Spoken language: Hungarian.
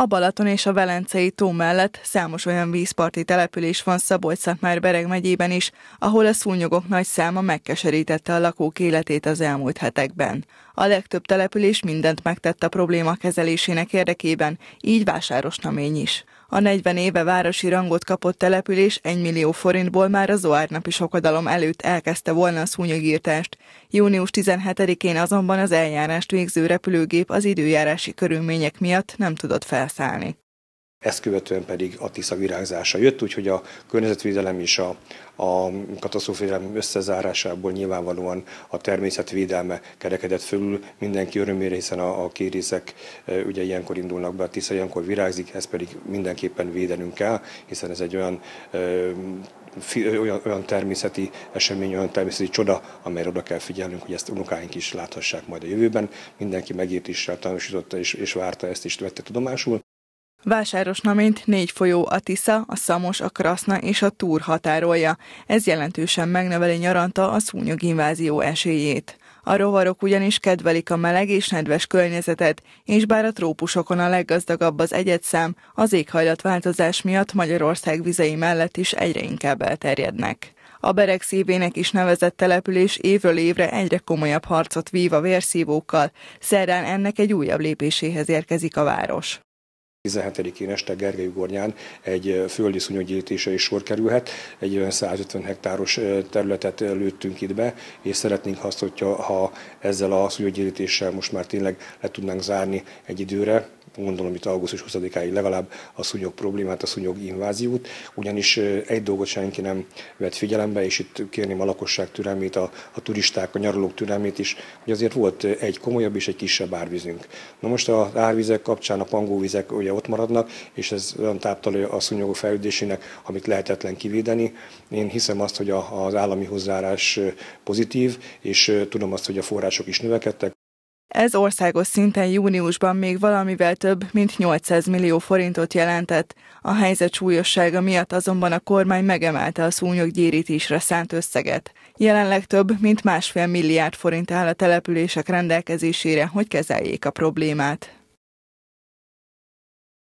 A Balaton és a Velencei tó mellett számos olyan vízparti település van szabolcs szatmár bereg megyében is, ahol a szúnyogok nagy száma megkeserítette a lakók életét az elmúlt hetekben. A legtöbb település mindent megtett a probléma kezelésének érdekében, így vásárosnamény is. A 40 éve városi rangot kapott település 1 millió forintból már a zoárnapi sokadalom előtt elkezdte volna a szúnyogírtást. Június 17-én azonban az eljárást végző repülőgép az időjárási körülmények miatt nem tudott felszállni. Ezt követően pedig a Tisza virágzása jött, úgyhogy a környezetvédelem és a, a katasztrófélelem összezárásából nyilvánvalóan a természetvédelme kerekedett fölül mindenki örömére, hiszen a, a kérészek e, ugye ilyenkor indulnak be, a Tisza ilyenkor virágzik, ezt pedig mindenképpen védenünk kell, hiszen ez egy olyan e, olyan, olyan természeti esemény, olyan természeti csoda, amelyre oda kell figyelnünk, hogy ezt unokáink is láthassák majd a jövőben. Mindenki megírt is, tanúsította és, és várta ezt, és vette tudomásul. Vásárosnaményt négy folyó a Tisza, a Szamos, a Kraszna és a Túr határolja. Ez jelentősen megnöveli nyaranta a szúnyoginvázió esélyét. A rovarok ugyanis kedvelik a meleg és nedves környezetet, és bár a trópusokon a leggazdagabb az egyedszám, az éghajlatváltozás miatt Magyarország vizei mellett is egyre inkább elterjednek. A bereg szívének is nevezett település évről évre egyre komolyabb harcot vív a vérszívókkal, szerdán ennek egy újabb lépéséhez érkezik a város. 17-én este Gergely Ugornyán egy földi szúnyoggyűjtése is sor kerülhet. Egy olyan 150 hektáros területet lőttünk itt be, és szeretnénk azt, hogyha ha ezzel a szúnyoggyűjtéssel most már tényleg le tudnánk zárni egy időre, gondolom itt augusztus 20-áig legalább a szúnyog problémát, a szúnyog inváziót, ugyanis egy dolgot senki nem vett figyelembe, és itt kérném a lakosság türelmét, a, a turisták, a nyaralók türelmét is, hogy azért volt egy komolyabb és egy kisebb árvízünk. Na most az árvizek kapcsán a pangóvizek ugye ott maradnak, és ez olyan táptalja a szúnyogok fejlődésének, amit lehetetlen kivédeni. Én hiszem azt, hogy az állami hozzárás pozitív, és tudom azt, hogy a források is növekedtek. Ez országos szinten júniusban még valamivel több, mint 800 millió forintot jelentett. A helyzet súlyossága miatt azonban a kormány megemelte a szúnyog gyérítésre szánt összeget. Jelenleg több, mint másfél milliárd forint áll a települések rendelkezésére, hogy kezeljék a problémát.